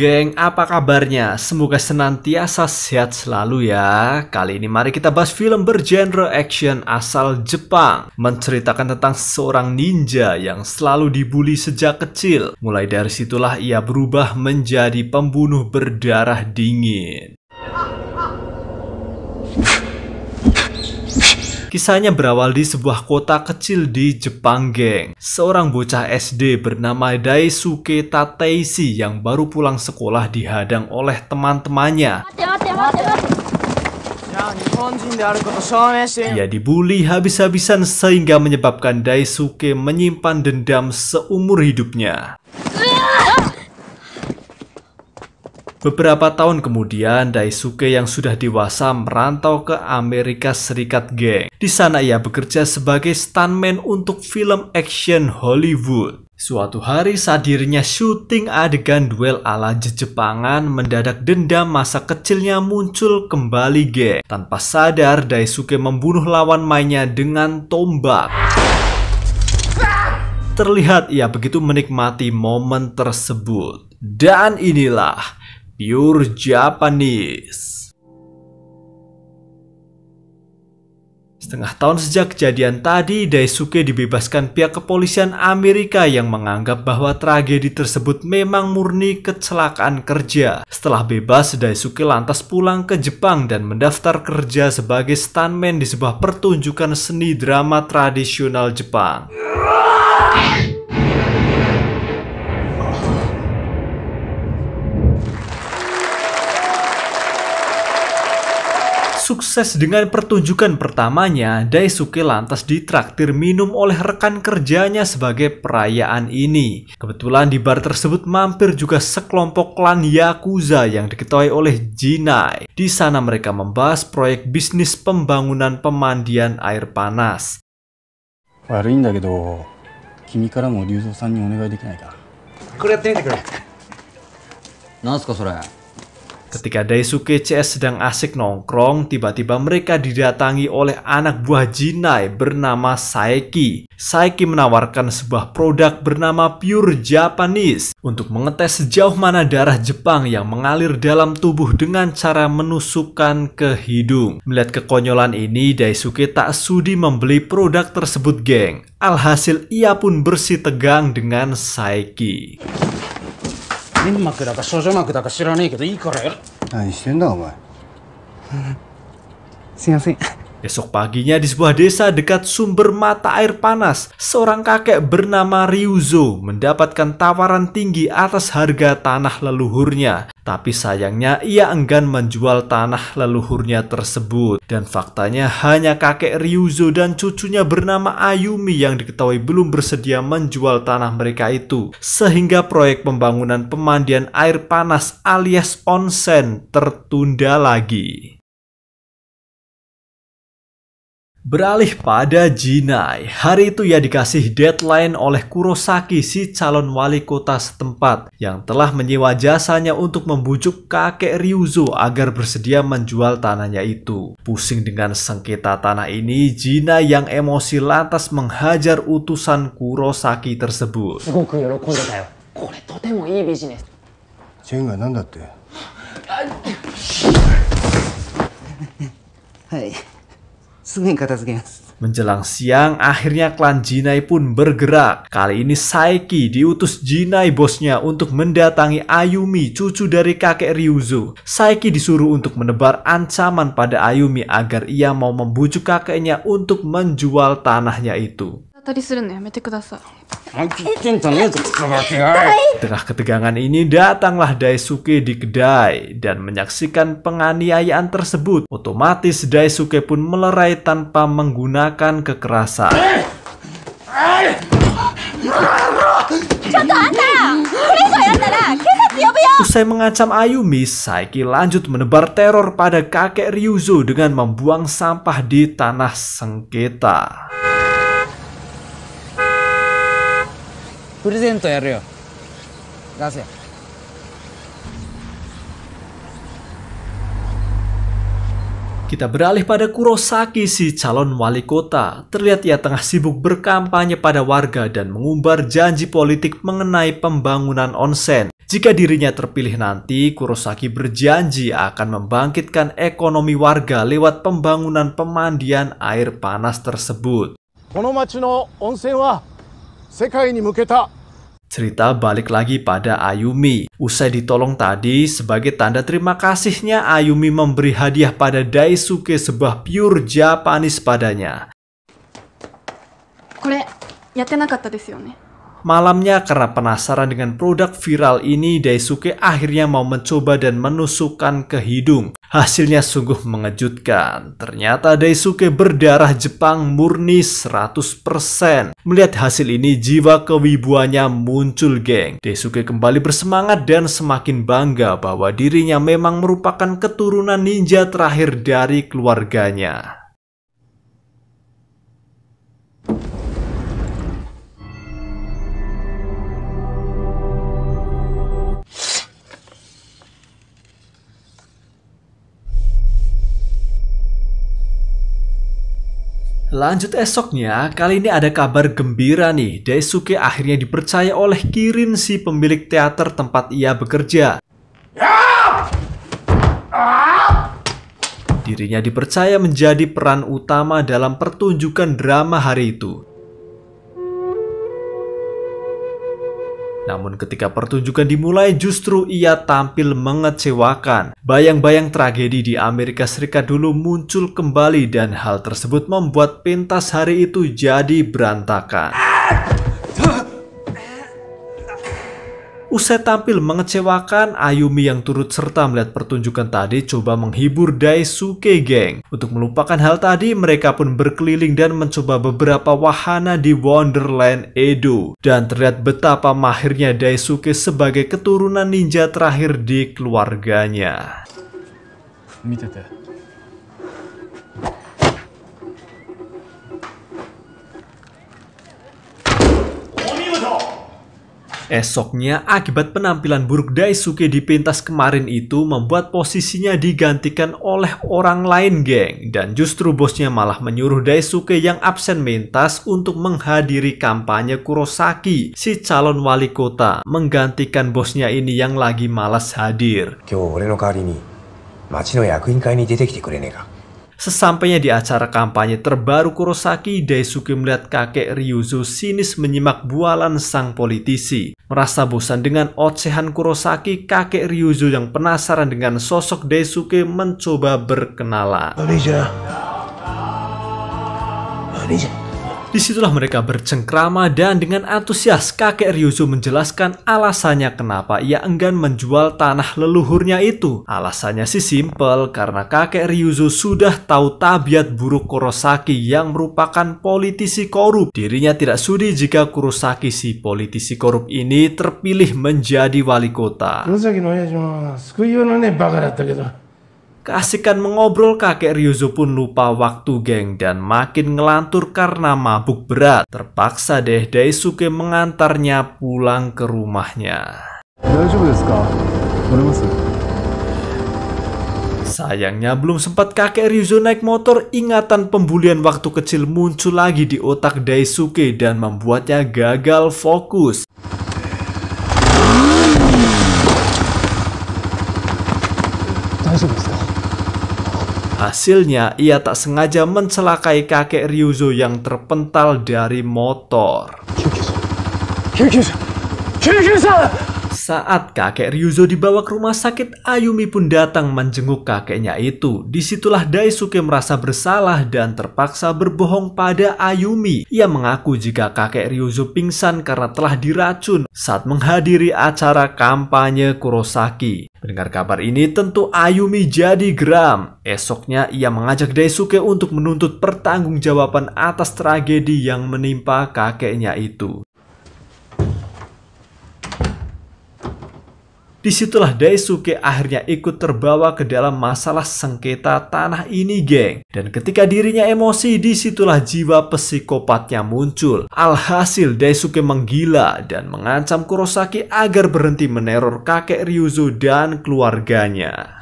geng, apa kabarnya? Semoga senantiasa sehat selalu ya. Kali ini mari kita bahas film bergenre action asal Jepang. Menceritakan tentang seorang ninja yang selalu dibully sejak kecil. Mulai dari situlah ia berubah menjadi pembunuh berdarah dingin. Kisahnya berawal di sebuah kota kecil di Jepang, geng. Seorang bocah SD bernama Daisuke Tateishi yang baru pulang sekolah dihadang oleh teman-temannya. Ia dibully habis-habisan sehingga menyebabkan Daisuke menyimpan dendam seumur hidupnya. Beberapa tahun kemudian, Daisuke yang sudah dewasa merantau ke Amerika Serikat geng. Di sana ia bekerja sebagai stuntman untuk film action Hollywood. Suatu hari saat dirinya syuting adegan duel ala Jepangan mendadak dendam masa kecilnya muncul kembali geng. Tanpa sadar, Daisuke membunuh lawan mainnya dengan tombak. Terlihat ia begitu menikmati momen tersebut. Dan inilah Pure Japanese. Setengah tahun sejak kejadian tadi, Daisuke dibebaskan pihak kepolisian Amerika yang menganggap bahwa tragedi tersebut memang murni kecelakaan kerja. Setelah bebas, Daisuke lantas pulang ke Jepang dan mendaftar kerja sebagai stuntman di sebuah pertunjukan seni drama tradisional Jepang. Sukses dengan pertunjukan pertamanya, Daisuke lantas ditraktir minum oleh rekan kerjanya sebagai perayaan ini. Kebetulan di bar tersebut mampir juga sekelompok klan Yakuza yang diketahui oleh Jinai. Di sana mereka membahas proyek bisnis pembangunan pemandian air panas. 悪いんだけど、君からも竜蔵さんにお願いできないか。これやってみてくれ。なんすかそれ。Ketika Daisuke CS sedang asik nongkrong, tiba-tiba mereka didatangi oleh anak buah Jinai bernama Saeki. Saeki menawarkan sebuah produk bernama Pure Japanese untuk mengetes sejauh mana darah Jepang yang mengalir dalam tubuh dengan cara menusukkan ke hidung. Melihat kekonyolan ini, Daisuke tak sudi membeli produk tersebut, geng. Alhasil ia pun bersih tegang dengan Saeki. 粘膜だか症状膜だか知らねえけどいいからやる何してんだお前すいません Besok paginya di sebuah desa dekat sumber mata air panas, seorang kakek bernama Ryuzo mendapatkan tawaran tinggi atas harga tanah leluhurnya. Tapi sayangnya ia enggan menjual tanah leluhurnya tersebut dan faktanya hanya kakek Ryuzo dan cucunya bernama Ayumi yang diketahui belum bersedia menjual tanah mereka itu. Sehingga proyek pembangunan pemandian air panas alias onsen tertunda lagi. Beralih pada Jinai, hari itu ia dikasih deadline oleh Kurosaki si calon wali kota setempat yang telah menyewa jasanya untuk membujuk kakek Ryuzo agar bersedia menjual tanahnya itu. Pusing dengan sengketa tanah ini, Jinai yang emosi lantas menghajar utusan Kurosaki tersebut. Hai sungai kata Menjelang siang, akhirnya klan Jinai pun bergerak. Kali ini Saiki diutus Jinai bosnya untuk mendatangi Ayumi, cucu dari kakek Ryuzo. Saiki disuruh untuk menebar ancaman pada Ayumi agar ia mau membujuk kakeknya untuk menjual tanahnya itu. Tengah ketegangan ini datanglah Daisuke di kedai dan menyaksikan penganiayaan tersebut. Otomatis Daisuke pun melerai tanpa menggunakan kekerasan. Usai mengancam Ayumi, Saiki lanjut menebar teror pada kakek Ryuzo dengan membuang sampah di tanah sengketa. プレゼントやるよ出せ Kita beralih pada Kurosaki, si calon wali kota. Terlihat ia tengah sibuk berkampanye pada warga dan mengumbar janji politik mengenai pembangunan onsen. Jika dirinya terpilih nanti, Kurosaki berjanji akan membangkitkan ekonomi warga lewat pembangunan pemandian air panas tersebut. wa Cerita balik lagi pada Ayumi. Usai ditolong tadi, sebagai tanda terima kasihnya, Ayumi memberi hadiah pada Daisuke sebuah pure Japanese padanya. ne? Malamnya karena penasaran dengan produk viral ini, Daisuke akhirnya mau mencoba dan menusukkan ke hidung. Hasilnya sungguh mengejutkan. Ternyata Daisuke berdarah Jepang murni 100%. Melihat hasil ini, jiwa kewibuannya muncul geng. Daisuke kembali bersemangat dan semakin bangga bahwa dirinya memang merupakan keturunan ninja terakhir dari keluarganya. Lanjut esoknya, kali ini ada kabar gembira nih. Daisuke akhirnya dipercaya oleh Kirin si pemilik teater tempat ia bekerja. Dirinya dipercaya menjadi peran utama dalam pertunjukan drama hari itu. Namun ketika pertunjukan dimulai justru ia tampil mengecewakan. Bayang-bayang tragedi di Amerika Serikat dulu muncul kembali dan hal tersebut membuat pentas hari itu jadi berantakan. Usai tampil mengecewakan, Ayumi yang turut serta melihat pertunjukan tadi coba menghibur Daisuke geng. Untuk melupakan hal tadi, mereka pun berkeliling dan mencoba beberapa wahana di Wonderland Edo. Dan terlihat betapa mahirnya Daisuke sebagai keturunan ninja terakhir di keluarganya. Esoknya, akibat penampilan buruk Daisuke di pentas kemarin itu membuat posisinya digantikan oleh orang lain geng. Dan justru bosnya malah menyuruh Daisuke yang absen mentas untuk menghadiri kampanye Kurosaki, si calon wali kota, menggantikan bosnya ini yang lagi malas hadir. Sesampainya di acara kampanye terbaru Kurosaki, Daisuke melihat kakek Ryuzo sinis menyimak bualan sang politisi. Merasa bosan dengan ocehan Kurosaki, kakek Ryuzo yang penasaran dengan sosok Daisuke mencoba berkenalan. Anija. Disitulah mereka bercengkrama dan dengan antusias kakek Ryuzo menjelaskan alasannya kenapa ia enggan menjual tanah leluhurnya itu. Alasannya sih simpel karena kakek Ryuzo sudah tahu tabiat buruk Kurosaki yang merupakan politisi korup. Dirinya tidak sudi jika Kurosaki si politisi korup ini terpilih menjadi wali kota. Keasikan mengobrol kakek Ryuzo pun lupa waktu geng dan makin ngelantur karena mabuk berat. Terpaksa deh Daisuke mengantarnya pulang ke rumahnya. Sayangnya belum sempat kakek Ryuzo naik motor, ingatan pembulian waktu kecil muncul lagi di otak Daisuke dan membuatnya gagal fokus. Daisuke Hasilnya, ia tak sengaja mencelakai kakek Ryuzo yang terpental dari motor. Ryuzo! Ryuzo! Ryuzo! Saat kakek Ryuzo dibawa ke rumah sakit, Ayumi pun datang menjenguk kakeknya itu. Disitulah Daisuke merasa bersalah dan terpaksa berbohong pada Ayumi. Ia mengaku jika kakek Ryuzo pingsan karena telah diracun saat menghadiri acara kampanye Kurosaki. Mendengar kabar ini, tentu Ayumi jadi geram. Esoknya, ia mengajak Daisuke untuk menuntut pertanggungjawaban atas tragedi yang menimpa kakeknya itu. Disitulah Daisuke akhirnya ikut terbawa ke dalam masalah sengketa tanah ini geng. Dan ketika dirinya emosi, disitulah jiwa psikopatnya muncul. Alhasil Daisuke menggila dan mengancam Kurosaki agar berhenti meneror kakek Ryuzo dan keluarganya.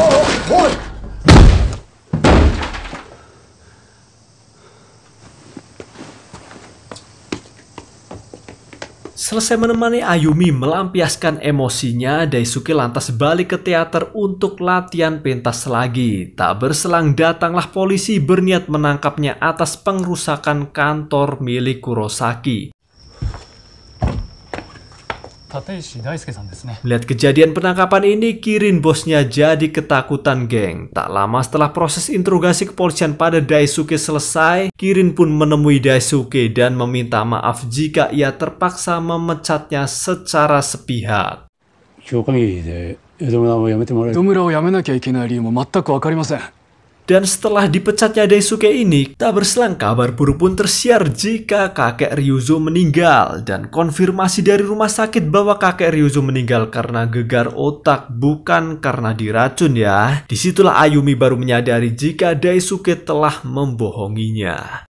Oh, oh, oh. Selesai menemani Ayumi melampiaskan emosinya, Daisuke lantas balik ke teater untuk latihan pentas lagi. Tak berselang datanglah polisi berniat menangkapnya atas pengrusakan kantor milik Kurosaki. Tateishi Melihat kejadian penangkapan ini, Kirin bosnya jadi ketakutan geng. Tak lama setelah proses interogasi kepolisian pada Daisuke selesai, Kirin pun menemui Daisuke dan meminta maaf jika ia terpaksa memecatnya secara sepihak. Kyokami de Edomura wo yamete Edomura wo ikenai mo mattaku wakarimasen. Dan setelah dipecatnya Daisuke ini, tak berselang kabar buruk pun tersiar jika kakek Ryuzo meninggal dan konfirmasi dari rumah sakit bahwa kakek Ryuzo meninggal karena gegar otak bukan karena diracun ya. Disitulah Ayumi baru menyadari jika Daisuke telah membohonginya.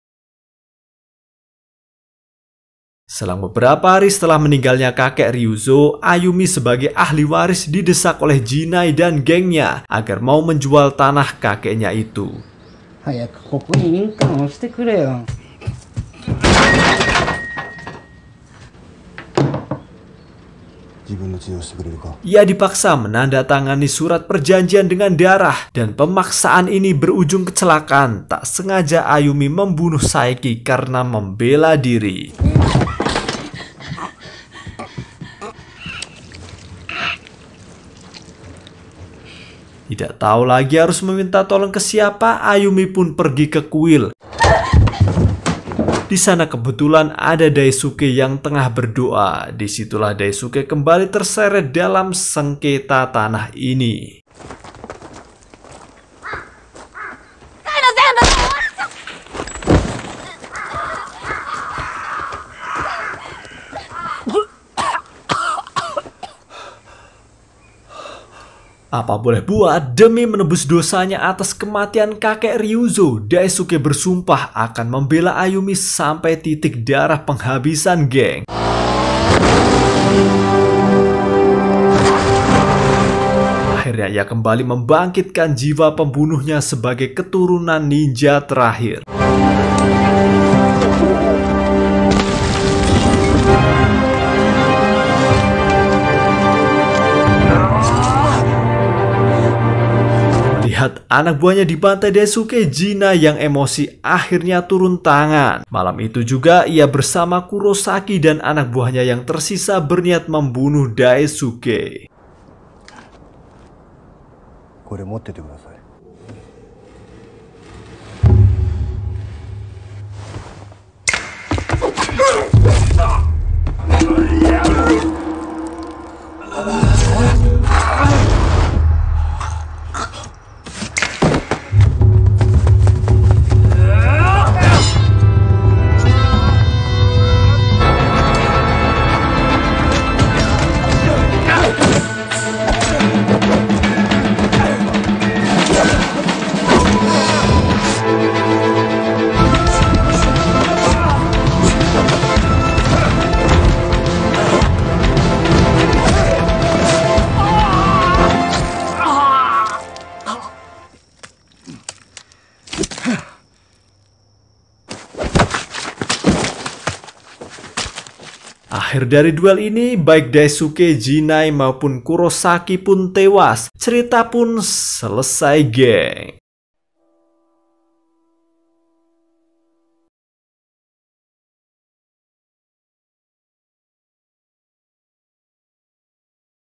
Selang beberapa hari setelah meninggalnya kakek Ryuzo, Ayumi sebagai ahli waris didesak oleh Jinai dan gengnya agar mau menjual tanah kakeknya itu. Ia dipaksa menandatangani surat perjanjian dengan darah dan pemaksaan ini berujung kecelakaan. Tak sengaja Ayumi membunuh Saiki karena membela diri. Tidak tahu lagi harus meminta tolong ke siapa, Ayumi pun pergi ke kuil. Di sana kebetulan ada Daisuke yang tengah berdoa. Disitulah Daisuke kembali terseret dalam sengketa tanah ini. Apa boleh buat, demi menebus dosanya atas kematian kakek Ryuzo, Daisuke bersumpah akan membela Ayumi sampai titik darah penghabisan geng. Akhirnya ia kembali membangkitkan jiwa pembunuhnya sebagai keturunan ninja terakhir. Melihat anak buahnya di pantai Daisuke, Jina yang emosi akhirnya turun tangan. Malam itu juga ia bersama Kurosaki dan anak buahnya yang tersisa berniat membunuh Daisuke. Oh. Akhir dari duel ini, baik Daisuke, Jinai maupun Kurosaki pun tewas. Cerita pun selesai, geng.